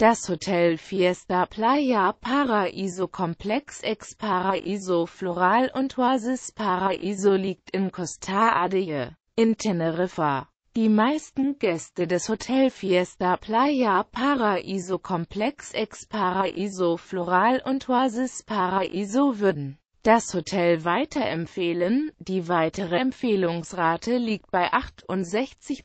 Das Hotel Fiesta Playa Paraíso Komplex Ex Paraíso Floral und Oasis Paraíso liegt in Costa Ade, in Teneriffa. Die meisten Gäste des Hotel Fiesta Playa Paraíso Komplex Ex Paraíso Floral und Oasis Paraíso würden das Hotel weiterempfehlen, die weitere Empfehlungsrate liegt bei 68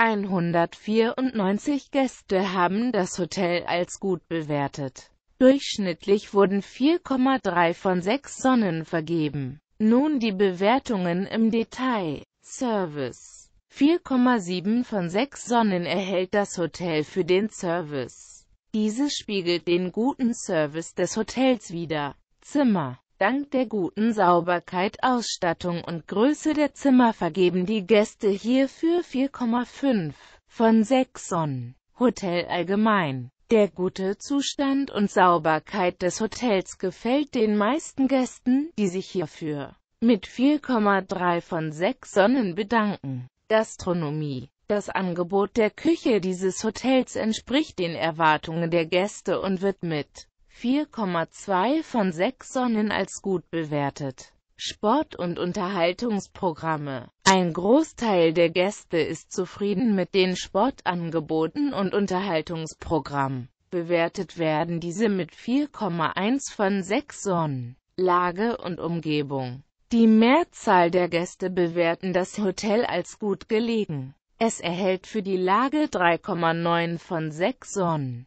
194 Gäste haben das Hotel als gut bewertet. Durchschnittlich wurden 4,3 von 6 Sonnen vergeben. Nun die Bewertungen im Detail. Service 4,7 von 6 Sonnen erhält das Hotel für den Service. Dieses spiegelt den guten Service des Hotels wider. Zimmer Dank der guten Sauberkeit, Ausstattung und Größe der Zimmer vergeben die Gäste hierfür 4,5 von 6 Sonnen. Hotel allgemein. Der gute Zustand und Sauberkeit des Hotels gefällt den meisten Gästen, die sich hierfür mit 4,3 von 6 Sonnen bedanken. Gastronomie das Angebot der Küche dieses Hotels entspricht den Erwartungen der Gäste und wird mit 4,2 von 6 Sonnen als gut bewertet. Sport- und Unterhaltungsprogramme. Ein Großteil der Gäste ist zufrieden mit den Sportangeboten und Unterhaltungsprogrammen. Bewertet werden diese mit 4,1 von 6 Sonnen. Lage und Umgebung. Die Mehrzahl der Gäste bewerten das Hotel als gut gelegen. Es erhält für die Lage 3,9 von 6 Sonnen.